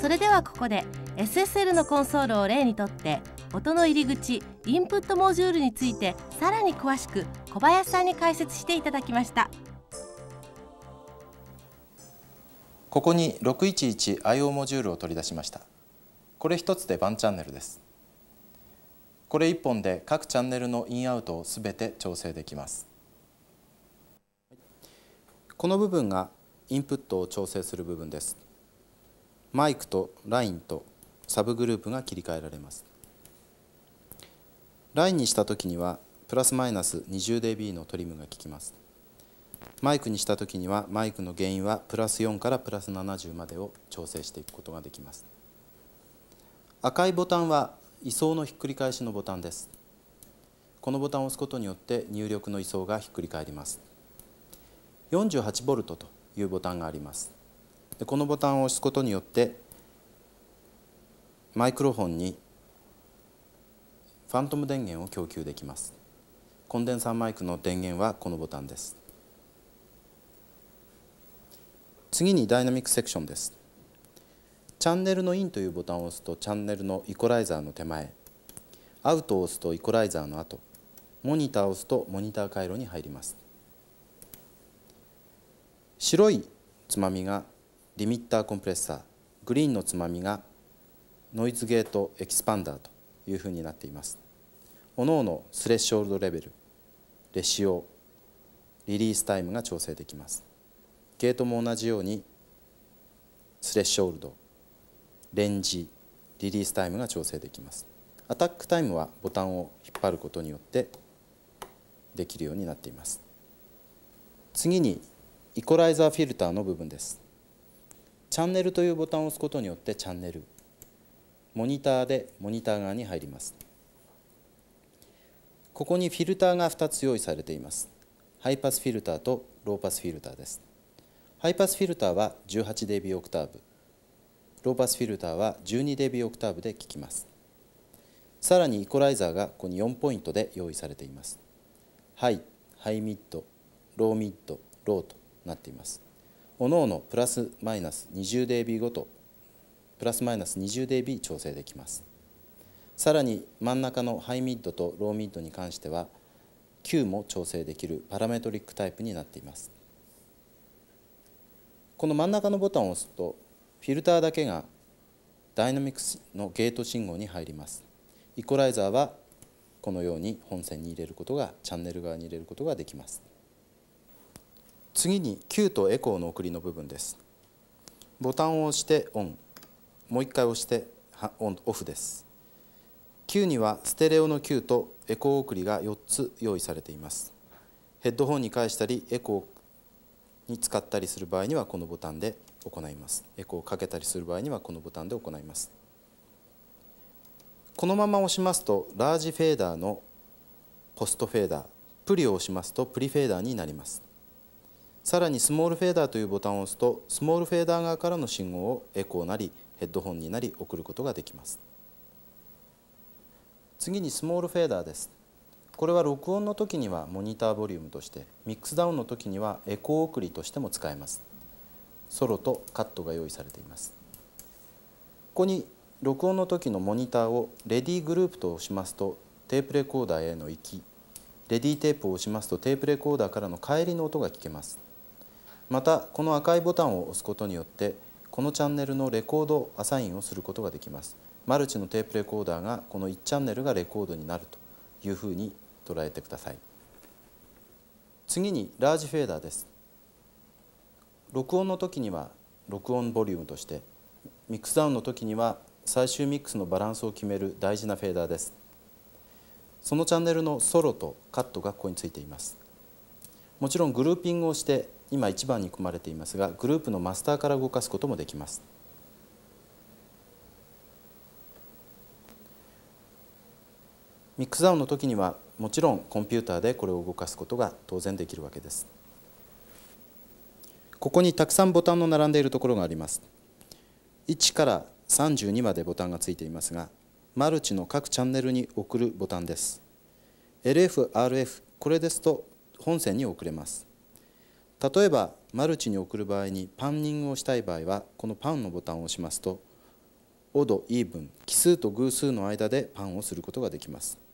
それではここで SSL のコンソールを例にとって音の入り口インプットモジュールについてさらに詳しく小林さんに解説していただきましたここに 611IO モジュールを取り出しましたこれ一つで1チャンネルですこれ一本で各チャンネルのインアウトをすべて調整できますこの部分がインプットを調整する部分ですマイクとラインとサブグループが切り替えられますラインにした時にはプラスマイナス 20dB のトリムが効きますマイクにした時にはマイクの原因はプラス4からプラス70までを調整していくことができます赤いボタンは位相のひっくり返しのボタンですこのボタンを押すことによって入力の位相がひっくり返ります 48V というボタンがありますこのボタンを押すことによってマイクロフォンにファントム電源を供給できますコンデンサーマイクの電源はこのボタンです次にダイナミックセクションですチャンネルのインというボタンを押すとチャンネルのイコライザーの手前アウトを押すとイコライザーの後モニターを押すとモニター回路に入ります白いつまみがリミッターコンプレッサーグリーンのつまみがノイズゲートエキスパンダーというふうになっています各々スレッショールドレベルレシオリリースタイムが調整できますゲートも同じようにスレッショールドレンジリリースタイムが調整できますアタックタイムはボタンを引っ張ることによってできるようになっています次にイコライザーフィルターの部分ですチャンネルというボタンを押すことによってチャンネルモニターでモニター側に入りますここにフィルターが2つ用意されていますハイパスフィルターとローパスフィルターですハイパスフィルターは 18dB オクターブローパスフィルターは 12dB オクターブで効きますさらにイコライザーがここに4ポイントで用意されていますハイ、ハイミッド、ローミッド、ローとなっていますおのおのプラスマイナス 20dB ごとプラスマイナス 20dB 調整できますさらに真ん中のハイミッドとローミッドに関しては Q も調整できるパラメトリックタイプになっていますこの真ん中のボタンを押すとフィルターだけがダイナミクスのゲート信号に入りますイコライザーはこのように本線に入れることがチャンネル側に入れることができます次に Q とエコーの送りの部分ですボタンを押してオンもう一回押してオンオフです Q にはステレオの Q とエコー送りが4つ用意されていますヘッドホンに返したりエコーに使ったりする場合にはこのボタンで行いますエコーをかけたりする場合にはこのボタンで行いますこのまま押しますとラージフェーダーのポストフェーダープリを押しますとプリフェーダーになりますさらにスモールフェーダーというボタンを押すとスモールフェーダー側からの信号をエコーなりヘッドホンになり送ることができます次にスモールフェーダーですこれは録音の時にはモニターボリュームとしてミックスダウンの時にはエコー送りとしても使えますソロとカットが用意されていますここに録音の時のモニターをレディーグループと押しますとテープレコーダーへの行きレディーテープを押しますとテープレコーダーからの帰りの音が聞けますまたこの赤いボタンを押すことによってこのチャンネルのレコードアサインをすることができますマルチのテープレコーダーがこの1チャンネルがレコードになるというふうに捉えてください次にラージフェーダーです録音の時には録音ボリュームとしてミックスダウンの時には最終ミックスのバランスを決める大事なフェーダーですそのチャンネルのソロとカットがここについていますもちろんグルーピングをして今1番に組まれていますがグループのマスターから動かすこともできます。ミックスダウンの時にはもちろんコンピューターでこれを動かすことが当然できるわけです。ここにたくさんボタンの並んでいるところがあります。1から32までボタンがついていますがマルチの各チャンネルに送るボタンです。LF、RF これですと本線に送れます。例えばマルチに送る場合にパンニングをしたい場合はこのパンのボタンを押しますとオド、イーブン、奇数と偶数の間でパンをすることができます。